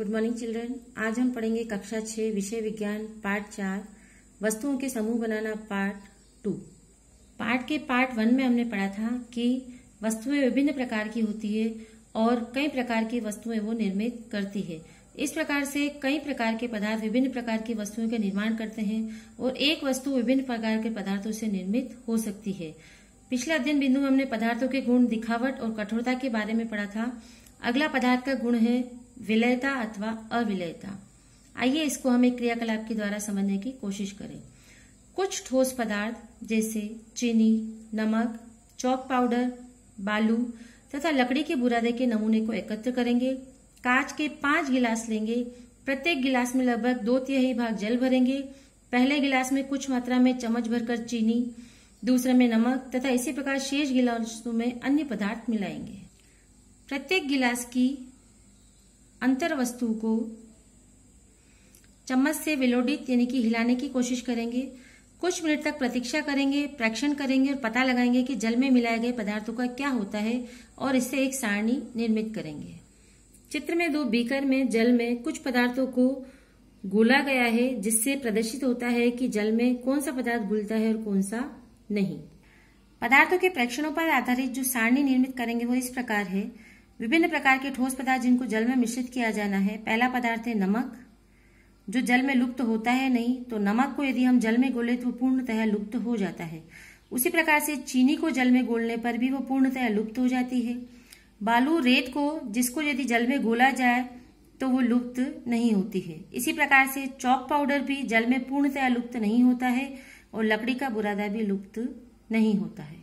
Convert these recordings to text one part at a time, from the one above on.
good morning children आज हम पढ़ेंगे कक्षा छह विषय विज्ञान पार्ट चार वस्तुओं के समूह बनाना पार्ट टू पार्ट के पार्ट वन में हमने पढ़ा था कि वस्तुएं विभिन्न प्रकार की होती है और कई प्रकार की वस्तुएं वो निर्मित करती है इस प्रकार से कई प्रकार के पदार्थ विभिन्न प्रकार की वस्तुओं का निर्माण करते हैं और एक वस्तु विभिन्न प्रकार के पदार्थों से निर्मित हो सकती है पिछले अध्ययन बिंदु में हमने पदार्थों के गुण दिखावट और कठोरता के बारे में पढ़ा था अगला पदार्थ का गुण है विलयता अथवा अविलयता आइए इसको हम एक क्रियाकलाप के द्वारा समझने की कोशिश करें कुछ ठोस पदार्थ जैसे चीनी नमक चौक पाउडर बालू तथा लकड़ी के बुरादे के नमूने को एकत्र करेंगे कांच के पांच गिलास लेंगे प्रत्येक गिलास में लगभग दो तिहाई भाग जल भरेंगे पहले गिलास में कुछ मात्रा में चम्मच भरकर चीनी दूसरे में नमक तथा इसी प्रकार शेष गिलासों में अन्य पदार्थ मिलाएंगे प्रत्येक गिलास की अंतर वस्तु को चम्मच से विलोडित यानी कि हिलाने की कोशिश करेंगे कुछ मिनट तक प्रतीक्षा करेंगे प्रेक्षण करेंगे और पता लगाएंगे कि जल में मिलाए गए पदार्थों का क्या होता है और इससे एक सारणी निर्मित करेंगे चित्र में दो बीकर में जल में कुछ पदार्थों को गोला गया है जिससे प्रदर्शित होता है कि जल में कौन सा पदार्थ घुलता है और कौन सा नहीं पदार्थों के प्रेक्षणों पर आधारित जो सारणी निर्मित करेंगे वो इस प्रकार है विभिन्न प्रकार के ठोस पदार्थ जिनको जल में मिश्रित किया जाना है पहला पदार्थ है नमक जो जल में लुप्त होता है नहीं तो नमक को यदि हम जल में गोले तो पूर्णतः लुप्त हो जाता है उसी प्रकार से चीनी को जल में गोलने पर भी वो पूर्णतः लुप्त हो जाती है बालू रेत को जिसको यदि जल में गोला जाए तो वो लुप्त नहीं होती है इसी प्रकार से चौक पाउडर भी जल में पूर्णतया लुप्त नहीं होता है और लकड़ी का बुरादा भी लुप्त नहीं होता है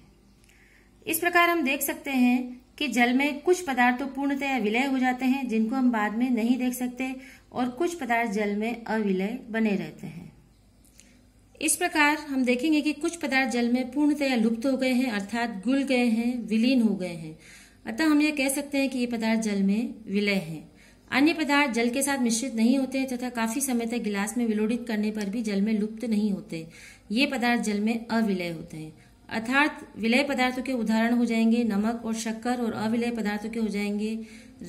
इस प्रकार हम देख सकते हैं कि जल में कुछ पदार्थ तो पूर्णतया विलय हो जाते हैं जिनको हम बाद में नहीं देख सकते और कुछ पदार्थ जल में अविलय बने रहते हैं इस प्रकार हम देखेंगे कि कुछ पदार्थ जल में पूर्णतया लुप्त हो गए हैं अर्थात गुल गए हैं विलीन हो गए हैं अतः हम यह कह सकते हैं कि ये पदार्थ जल में विलय हैं अन्य पदार्थ जल के साथ मिश्रित नहीं होते तथा काफी समय तक गिलास में विलोडित करने पर भी जल में लुप्त नहीं होते ये पदार्थ जल में अविलय होते हैं अर्थात विलय पदार्थों के उदाहरण हो जाएंगे नमक और शक्कर और अविलय पदार्थों के हो जाएंगे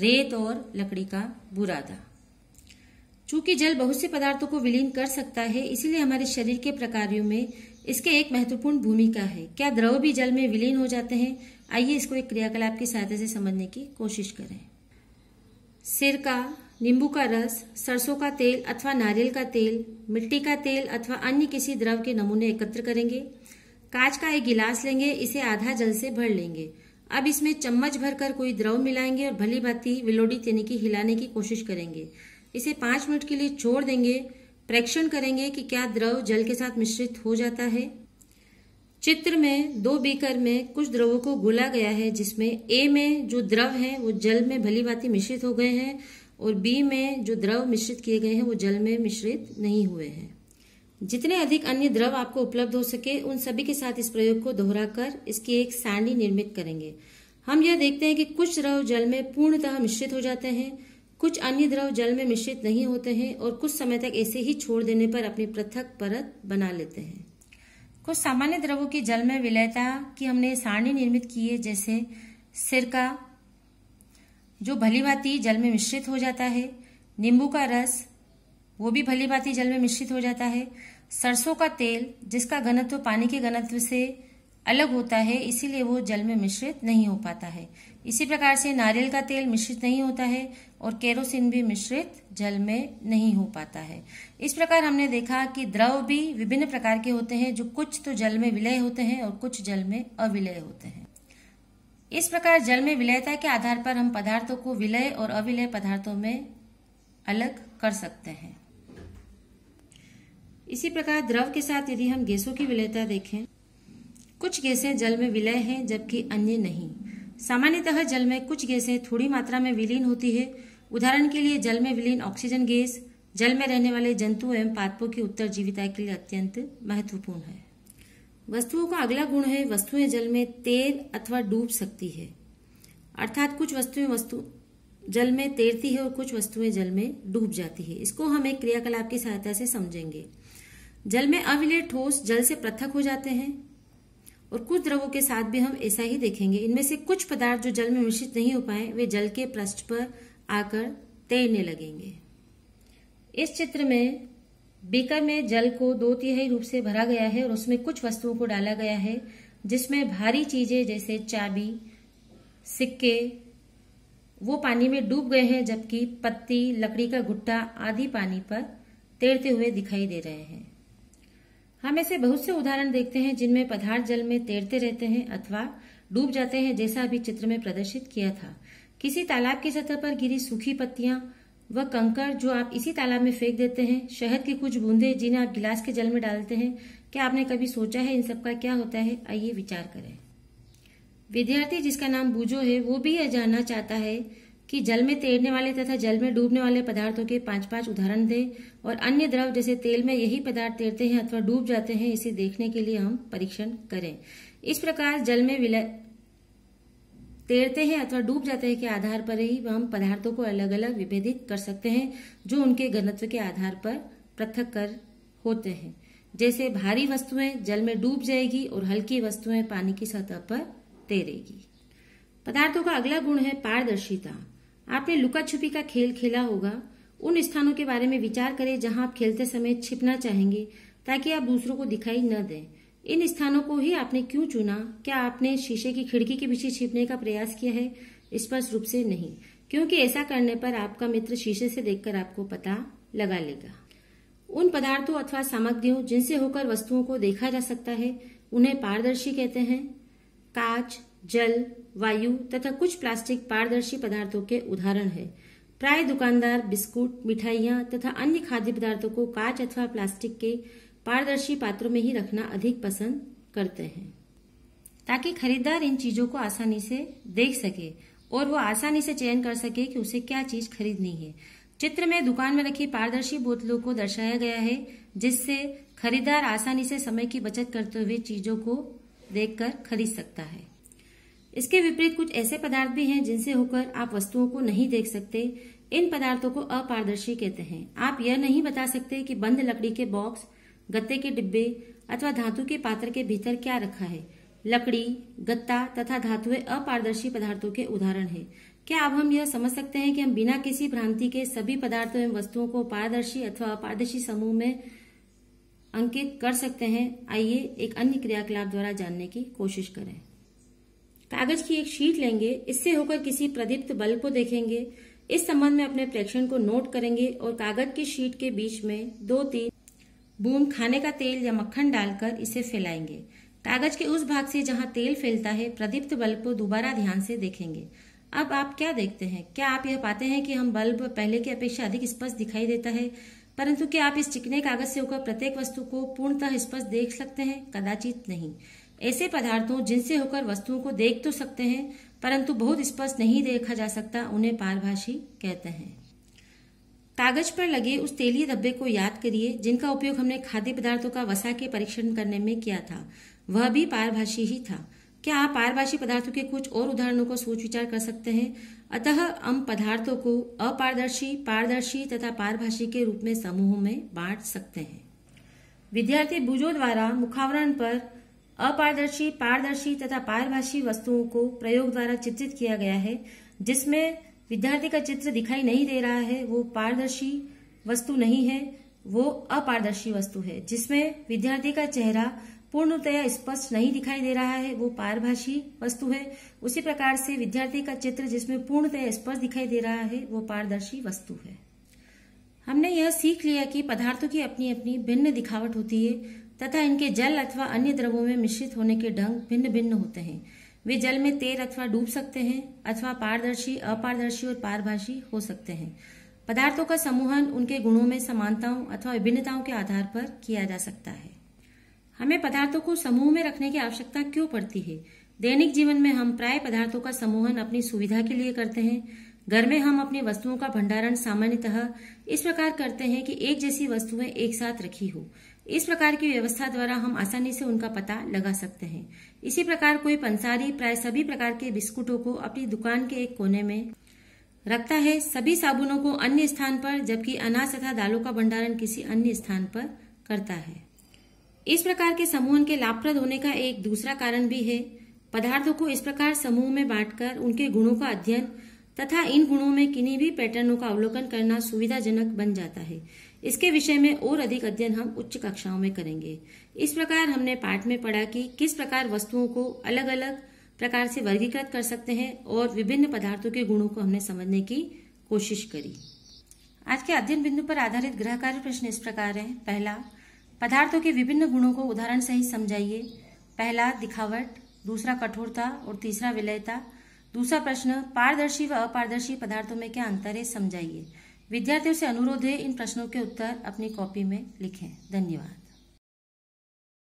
रेत और लकड़ी का बुरादा चूंकि जल बहुत से पदार्थों को विलीन कर सकता है इसीलिए हमारे शरीर के प्रकारियों में इसके एक महत्वपूर्ण भूमिका है क्या द्रव भी जल में विलीन हो जाते हैं आइए इसको एक क्रियाकलाप की सहायता से समझने की कोशिश करें सिरका नींबू का रस सरसों का तेल अथवा नारियल का तेल मिट्टी का तेल अथवा अन्य किसी द्रव के नमूने एकत्र करेंगे कांच का एक गिलास लेंगे इसे आधा जल से भर लेंगे अब इसमें चम्मच भरकर कोई द्रव मिलाएंगे और भली भांति विलोड़ी यानी कि हिलाने की कोशिश करेंगे इसे पांच मिनट के लिए छोड़ देंगे प्रेक्षण करेंगे कि क्या द्रव जल के साथ मिश्रित हो जाता है चित्र में दो बीकर में कुछ द्रवों को गोला गया है जिसमें ए में जो द्रव है वो जल में भली भांति मिश्रित हो गए हैं और बी में जो द्रव मिश्रित किए गए हैं वो जल में मिश्रित नहीं हुए हैं जितने अधिक अन्य द्रव आपको उपलब्ध हो सके उन सभी के साथ इस प्रयोग को दोहराकर इसकी एक सारणी निर्मित करेंगे हम यह देखते हैं कि कुछ द्रव जल में पूर्णतः मिश्रित हो जाते हैं कुछ अन्य द्रव जल में मिश्रित नहीं होते हैं और कुछ समय तक ऐसे ही छोड़ देने पर अपनी पृथक परत बना लेते हैं कुछ सामान्य द्रवों की जल में विलयता की हमने सारणी निर्मित की है जैसे सिरका जो भलीभांति जल में मिश्रित हो जाता है नींबू का रस वो भी भली भांति जल में मिश्रित हो जाता है सरसों का तेल जिसका घनत्व पानी के घनत्व से अलग होता है इसीलिए वो जल में मिश्रित नहीं हो पाता है इसी प्रकार से नारियल का तेल मिश्रित नहीं होता है और केरोसिन भी मिश्रित जल में नहीं हो पाता है इस प्रकार हमने देखा कि द्रव भी विभिन्न प्रकार के होते हैं जो कुछ तो जल में विलय होते हैं और कुछ जल में अविलय होते हैं इस प्रकार जल में विलयता के आधार पर हम पदार्थों को विलय और अविलय पदार्थों में अलग कर सकते हैं इसी प्रकार द्रव के साथ यदि हम गैसों की विलयता देखें कुछ गैसें जल में विलय हैं जबकि अन्य नहीं सामान्यतः जल में कुछ गैसें थोड़ी मात्रा में विलीन होती है उदाहरण के लिए जल में विलीन ऑक्सीजन गैस जल में रहने वाले जंतु एवं पादपों की उत्तर जीविता के लिए अत्यंत महत्वपूर्ण है वस्तुओं का अगला गुण है वस्तुएं जल में तैर अथवा डूब सकती है अर्थात कुछ वस्तुएं वस्तु जल में तैरती है और कुछ वस्तुएं जल में डूब जाती है इसको हम एक क्रियाकलाप की सहायता से समझेंगे जल में अविलय ठोस जल से पृथक हो जाते हैं और कुछ द्रवों के साथ भी हम ऐसा ही देखेंगे इनमें से कुछ पदार्थ जो जल में मिश्रित नहीं हो पाए वे जल के पृष्ठ पर आकर तैरने लगेंगे इस चित्र में बीकर में जल को दो तिहाई रूप से भरा गया है और उसमें कुछ वस्तुओं को डाला गया है जिसमें भारी चीजें जैसे चाबी सिक्के वो पानी में डूब गए हैं जबकि पत्ती लकड़ी का गुट्टा आदि पानी पर तैरते हुए दिखाई दे रहे हैं हम ऐसे बहुत से उदाहरण देखते हैं जिनमें पदार्थ जल में तैरते रहते हैं अथवा डूब जाते हैं जैसा अभी चित्र में प्रदर्शित किया था किसी तालाब की सतह पर गिरी सूखी पत्तियां व कंकर जो आप इसी तालाब में फेंक देते हैं शहद की कुछ बूंदे जिन्हें आप गिलास के जल में डालते हैं क्या आपने कभी सोचा है इन सब का क्या होता है आइए विचार करें विद्यार्थी जिसका नाम बूजो है वो भी यह जानना चाहता है कि जल में तैरने वाले तथा जल में डूबने वाले पदार्थों के पांच पांच उदाहरण दें और अन्य द्रव जैसे तेल में यही पदार्थ तैरते हैं अथवा डूब जाते हैं इसे देखने के लिए हम परीक्षण करें इस प्रकार जल में विलय तैरते हैं अथवा डूब जाते हैं के आधार पर ही हम पदार्थों को अलग अलग विभेदित कर सकते हैं जो उनके घनत्व के आधार पर पृथक कर होते हैं जैसे भारी वस्तुएं जल में डूब जाएगी और हल्की वस्तुएं पानी की सतह पर तैरेगी पदार्थों का अगला गुण है पारदर्शिता आपने लुका छुपी का खेल खेला होगा उन स्थानों के बारे में विचार करें जहां आप खेलते समय छिपना चाहेंगे ताकि आप दूसरों को दिखाई न दें इन स्थानों को ही आपने क्यों चुना क्या आपने शीशे की खिड़की के पीछे छिपने का प्रयास किया है स्पष्ट रूप से नहीं क्योंकि ऐसा करने पर आपका मित्र शीशे से देखकर आपको पता लगा लेगा उन पदार्थों अथवा सामग्रियों जिनसे होकर वस्तुओं को देखा जा सकता है उन्हें पारदर्शी कहते हैं कांच जल वायु तथा कुछ प्लास्टिक पारदर्शी पदार्थों के उदाहरण है प्राय दुकानदार बिस्कुट मिठाइयां तथा अन्य खाद्य पदार्थों को कांच अथवा प्लास्टिक के पारदर्शी पात्रों में ही रखना अधिक पसंद करते हैं ताकि खरीदार इन चीजों को आसानी से देख सके और वो आसानी से चयन कर सके कि उसे क्या चीज खरीदनी है चित्र में दुकान में रखी पारदर्शी बोतलों को दर्शाया गया है जिससे खरीदार आसानी से समय की बचत करते हुए चीजों को देखकर खरीद सकता है इसके विपरीत कुछ ऐसे पदार्थ भी हैं जिनसे होकर आप वस्तुओं को नहीं देख सकते इन पदार्थों को अपारदर्शी कहते हैं आप यह नहीं बता सकते कि बंद लकड़ी के बॉक्स गत्ते के डिब्बे अथवा धातु के पात्र के भीतर क्या रखा है लकड़ी गत्ता तथा धातुएं अपारदर्शी पदार्थों के उदाहरण है क्या अब हम यह समझ सकते हैं कि हम बिना किसी भ्रांति के सभी पदार्थों एवं वस्तुओं को पारदर्शी अथवा अपारदर्शी समूह में अंकित कर सकते हैं आइए एक अन्य क्रियाकलाप द्वारा जानने की कोशिश करें कागज की एक शीट लेंगे इससे होकर किसी प्रदीप्त बल्ब को देखेंगे इस संबंध में अपने प्रेक्षण को नोट करेंगे और कागज की शीट के बीच में दो तीन बूंद खाने का तेल या मक्खन डालकर इसे फैलाएंगे कागज के उस भाग से जहां तेल फैलता है प्रदीप्त बल्ब को दोबारा ध्यान से देखेंगे अब आप क्या देखते हैं क्या आप यह पाते हैं कि हम बल्ब पहले की अपेक्षा अधिक स्पष्ट दिखाई देता है परंतु क्या आप इस चिकने कागज से होकर प्रत्येक वस्तु को पूर्णतः स्पष्ट देख सकते हैं कदाचित नहीं ऐसे पदार्थों जिनसे होकर वस्तुओं को देख तो सकते हैं परंतु बहुत स्पष्ट नहीं देखा जा सकता उन्हें पारभाषी कहते हैं कागज पर लगे उस तेलीय डब्बे को याद करिए जिनका उपयोग हमने खाद्य पदार्थों का वसा के परीक्षण करने में किया था वह भी पारभाषी ही था क्या आप पारभाषी पदार्थों के कुछ और उदाहरणों को सोच विचार कर सकते हैं अतः हम पदार्थों को अपारदर्शी पारदर्शी तथा पारभाषी के रूप में समूहों में बांट सकते हैं विद्यार्थी बुजो द्वारा मुखावरण पर अपारदर्शी पारदर्शी तथा पारभाषी वस्तुओं को प्रयोग द्वारा चित्रित किया गया है जिसमें विद्यार्थी का चित्र दिखाई नहीं दे रहा है वो पारदर्शी वस्तु नहीं है वो अपारदर्शी वस्तु है जिसमें विद्यार्थी का चेहरा पूर्णतया स्पष्ट नहीं दिखाई दे रहा है वो पारभाषी वस्तु है उसी प्रकार से विद्यार्थी का चित्र जिसमें पूर्णतया स्पष्ट दिखाई दे रहा है वो पारदर्शी वस्तु है हमने यह सीख लिया कि पदार्थों की अपनी अपनी भिन्न दिखावट होती है तथा इनके जल अथवा अन्य द्रवों में मिश्रित होने के ढंग भिन्न भिन्न होते हैं वे जल में तैर अथवा डूब सकते हैं अथवा पारदर्शी अपारदर्शी और पारभाषी हो सकते हैं पदार्थों का समूहन उनके गुणों में समानताओं अथवा विभिन्नताओं के आधार पर किया जा सकता है हमें पदार्थों को समूह में रखने की आवश्यकता क्यों पड़ती है दैनिक जीवन में हम प्राय पदार्थों का समूहन अपनी सुविधा के लिए करते हैं घर में हम अपनी वस्तुओं का भंडारण सामान्यतः इस प्रकार करते हैं कि एक जैसी वस्तुएं एक साथ रखी हो इस प्रकार की व्यवस्था द्वारा हम आसानी से उनका पता लगा सकते हैं इसी प्रकार कोई पंसारी प्राय सभी प्रकार के बिस्कुटों को अपनी दुकान के एक कोने में रखता है सभी साबुनों को अन्य स्थान पर जबकि अनाज तथा दालों का भंडारण किसी अन्य स्थान पर करता है इस प्रकार के समूहन के लाभप्रद होने का एक दूसरा कारण भी है पदार्थों को इस प्रकार समूह में बांटकर उनके गुणों का अध्ययन तथा इन गुणों में किन्हीं भी पैटर्नों का अवलोकन करना सुविधाजनक बन जाता है इसके विषय में और अधिक अध्ययन हम उच्च कक्षाओं में करेंगे इस प्रकार हमने पाठ में पढ़ा कि किस प्रकार वस्तुओं को अलग अलग प्रकार से वर्गीकृत कर सकते हैं और विभिन्न पदार्थों के गुणों को हमने समझने की कोशिश करी आज के अध्ययन बिंदु पर आधारित ग्रह कार्य प्रश्न इस प्रकार है पहला पदार्थों के विभिन्न गुणों को उदाहरण से ही समझाइए पहला दिखावट दूसरा कठोरता और तीसरा विलयता दूसरा प्रश्न पारदर्शी व अपारदर्शी पदार्थों में क्या अंतर है समझाइए विद्यार्थियों से अनुरोध है इन प्रश्नों के उत्तर अपनी कॉपी में लिखें धन्यवाद